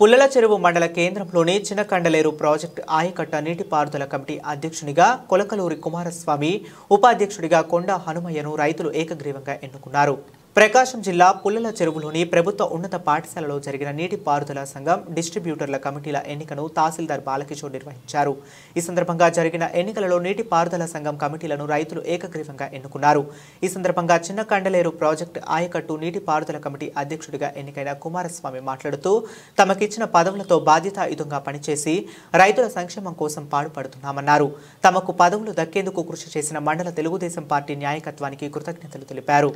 పుల్లల చెరువు మండల కేంద్రంలోని చిన్నకండలేరు ప్రాజెక్టు ఆయకట్ట నీటిపారుదల కమిటీ అధ్యక్షునిగా కొలకలూరి కుమారస్వామి ఉపాధ్యక్షుడిగా కొండ హనుమయ్యను రైతులు ఏకగ్రీవంగా ఎన్నుకున్నారు ప్రకాశం జిల్లా పుల్లల చెరువులోని ప్రభుత్వ ఉన్నత పాఠశాలలో జరిగిన నీటి పారుదల సంఘం డిస్ట్రిబ్యూటర్ల కమిటీల ఎన్నికను తహసీల్దార్ బాలకిషోర్ నిర్వహించారు ఈ సందర్భంగా జరిగిన ఎన్నికలలో నీటి పారుదల సంఘం కమిటీలను రైతులు ఏకగ్రీవంగా ఎన్నుకున్నారు ఈ సందర్భంగా చిన్న కండలేరు ప్రాజెక్టు ఆయకట్టు నీటి పారుదల కమిటీ అధ్యక్షుడిగా ఎన్నికైన కుమారస్వామి మాట్లాడుతూ తమకిచ్చిన పదవులతో బాధ్యతాయుతంగా పనిచేసి రైతుల సంక్షేమం కోసం పాడుపడుతున్నామన్నారు తమకు పదవులు దక్కేందుకు కృషి చేసిన మండల తెలుగుదేశం పార్టీ న్యాయకత్వానికి కృతజ్ఞతలు తెలిపారు